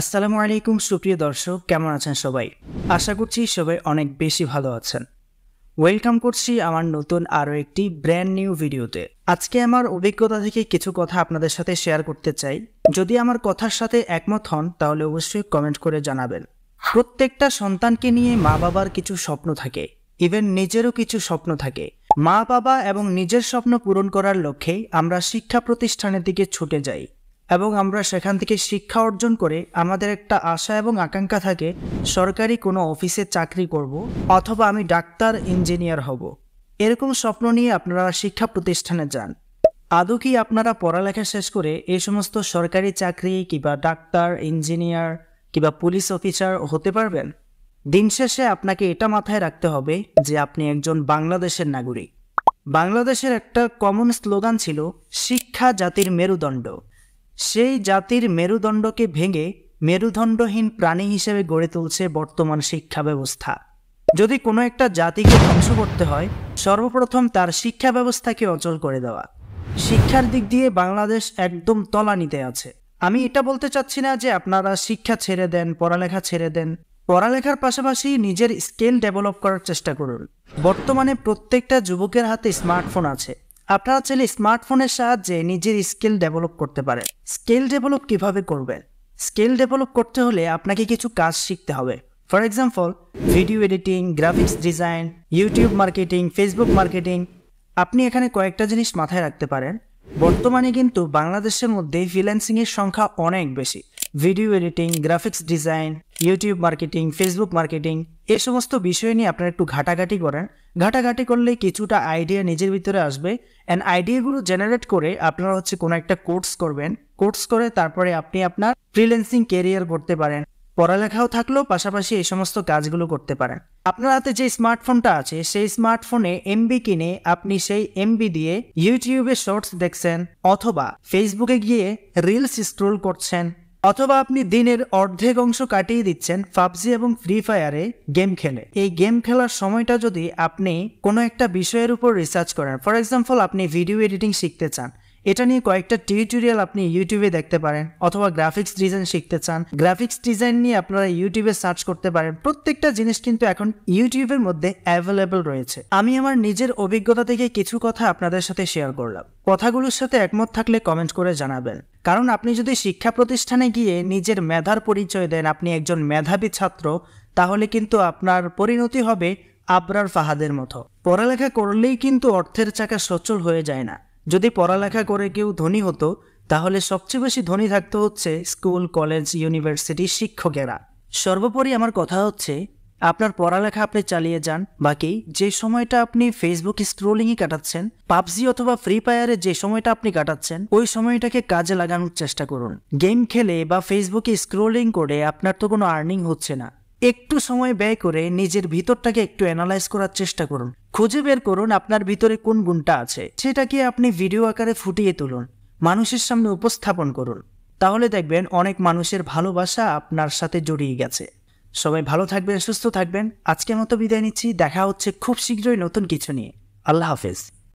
আসসালামু আলাইকুম সুপ্রিয় দর্শক কেমন আছেন সবাই আশা করছি সবাই অনেক বেশি ভালো আছেন ওয়েলকাম করছি আমার নতুন আরও একটি ব্র্যান্ড নিউ ভিডিওতে আজকে আমার অভিজ্ঞতা থেকে কিছু কথা আপনাদের সাথে শেয়ার করতে চাই যদি আমার কথার সাথে একমত হন তাহলে অবশ্যই কমেন্ট করে জানাবেন প্রত্যেকটা সন্তানকে নিয়ে মা বাবার কিছু স্বপ্ন থাকে ইভেন নিজেরও কিছু স্বপ্ন থাকে মা বাবা এবং নিজের স্বপ্ন পূরণ করার লক্ষ্যেই আমরা শিক্ষা প্রতিষ্ঠানের দিকে ছুটে যাই এবং আমরা সেখান থেকে শিক্ষা অর্জন করে আমাদের একটা আশা এবং আকাঙ্ক্ষা থাকে সরকারি কোনো অফিসে চাকরি করব অথবা আমি ডাক্তার ইঞ্জিনিয়ার হব এরকম স্বপ্ন নিয়ে আপনারা শিক্ষা প্রতিষ্ঠানে যান আদৌ কি আপনারা পড়ালেখা শেষ করে এই সমস্ত সরকারি চাকরি কিংবা ডাক্তার ইঞ্জিনিয়ার কিংবা পুলিশ অফিসার হতে পারবেন দিন শেষে আপনাকে এটা মাথায় রাখতে হবে যে আপনি একজন বাংলাদেশের নাগরিক বাংলাদেশের একটা কমন স্লোগান ছিল শিক্ষা জাতির মেরুদণ্ড সেই জাতির মেরুদণ্ডকে ভেঙে মেরুদণ্ডহীন প্রাণী হিসেবে গড়ে তুলছে বর্তমান শিক্ষা ব্যবস্থা যদি কোনো একটা জাতিকে ধ্বংস করতে হয় সর্বপ্রথম তার শিক্ষা ব্যবস্থাকে অচল করে দেওয়া শিক্ষার দিক দিয়ে বাংলাদেশ একদম তলানিতে আছে আমি এটা বলতে চাচ্ছি না যে আপনারা শিক্ষা ছেড়ে দেন পড়ালেখা ছেড়ে দেন পড়ালেখার পাশাপাশি নিজের স্কিল ডেভেলপ করার চেষ্টা করুন বর্তমানে প্রত্যেকটা যুবকের হাতে স্মার্টফোন আছে আপনারা চাইলে স্মার্টফোনের সাহায্যে নিজের স্কিল ডেভেলপ করতে পারেন স্কিল ডেভেলপ কিভাবে করবেন স্কিল ডেভেলপ করতে হলে আপনাকে কিছু কাজ শিখতে হবে for example video editing graphics design YouTube marketing Facebook marketing আপনি এখানে কয়েকটা জিনিস মাথায় রাখতে পারেন বর্তমানে কিন্তু বাংলাদেশের মধ্যে ফ্রিল্যান্সিংয়ের সংখ্যা অনেক বেশি video editing graphics design YouTube marketing Facebook marketing এ সমস্ত বিষয় নিয়ে আপনারা একটু ঘাটাঘাটি করেন ঘাটাঘাটি করলে কিছুটা আইডিয়া নিজের ভিতরে আসবে অ্যান্ড আইডিয়াগুলো জেনারেট করে আপনারা হচ্ছে কোনো একটা কোর্স করবেন কোর্স করে তারপরে আপনি আপনার ফ্রিল্যান্সিং কেরিয়ার করতে পারেন পড়ালেখাও থাকলেও পাশাপাশি এই সমস্ত কাজগুলো করতে পারেন আপনার হাতে যে স্মার্টফোনটা আছে সেই স্মার্টফোনে এমবি কিনে আপনি সেই এমবি দিয়ে ইউটিউবে শর্টস দেখছেন অথবা ফেসবুকে গিয়ে রিলস স্ক্রোল করছেন অথবা আপনি দিনের অর্ধেক অংশ কাটিয়ে দিচ্ছেন পাবজি এবং ফ্রি ফায়ারে গেম খেলে এই গেম খেলার সময়টা যদি আপনি কোনো একটা বিষয়ের উপর রিসার্চ করেন ফর এক্সাম্পল আপনি ভিডিও এডিটিং শিখতে চান এটা নিয়ে কয়েকটা টিউটোরিয়াল আপনি ইউটিউবে দেখতে পারেন অথবা গ্রাফিক্স ডিজাইন শিখতে চান গ্রাফিক্স ডিজাইন নিয়ে আপনারা ইউটিউবে সার্চ করতে পারেন প্রত্যেকটা জিনিস কিন্তু এখন ইউটিউবের মধ্যে অ্যাভেলেবেল রয়েছে আমি আমার নিজের অভিজ্ঞতা থেকে কিছু কথা আপনাদের সাথে শেয়ার করলাম কথাগুলোর সাথে একমত থাকলে কমেন্ট করে জানাবেন কারণ আপনি যদি শিক্ষা প্রতিষ্ঠানে গিয়ে নিজের মেধার পরিচয় দেন আপনি একজন মেধাবী ছাত্র তাহলে কিন্তু আপনার পরিণতি হবে আবরার ফাহাদের মতো পড়ালেখা করলেই কিন্তু অর্থের চাকা সচল হয়ে যায় না যদি পড়ালেখা করে কেউ ধনী হতো তাহলে সবচেয়ে বেশি ধনী থাকতে হচ্ছে স্কুল কলেজ ইউনিভার্সিটি শিক্ষকেরা সর্বোপরি আমার কথা হচ্ছে আপনার পড়ালেখা আপনি চালিয়ে যান বাকি যে সময়টা আপনি ফেসবুক স্ক্রোলিংই কাটাচ্ছেন পাবজি অথবা ফ্রি ফায়ারে যে সময়টা আপনি কাটাচ্ছেন ওই সময়টাকে কাজে লাগানোর চেষ্টা করুন গেম খেলে বা ফেসবুকে স্ক্রোলিং করে আপনার তো কোনো আর্নিং হচ্ছে না একটু সময় ব্যয় করে নিজের ভিতরটাকে একটু অ্যানালাইজ করার চেষ্টা করুন খুঁজে বের করুন আপনার ভিতরে কোন গুণটা আছে সেটাকে আপনি ভিডিও আকারে ফুটিয়ে তুলুন মানুষের সামনে উপস্থাপন করুন তাহলে দেখবেন অনেক মানুষের ভালোবাসা আপনার সাথে জড়িয়ে গেছে সবাই ভালো থাকবেন সুস্থ থাকবেন আজকের মতো বিদায় নিচ্ছি দেখা হচ্ছে খুব শীঘ্রই নতুন কিছু নিয়ে আল্লাহ হাফেজ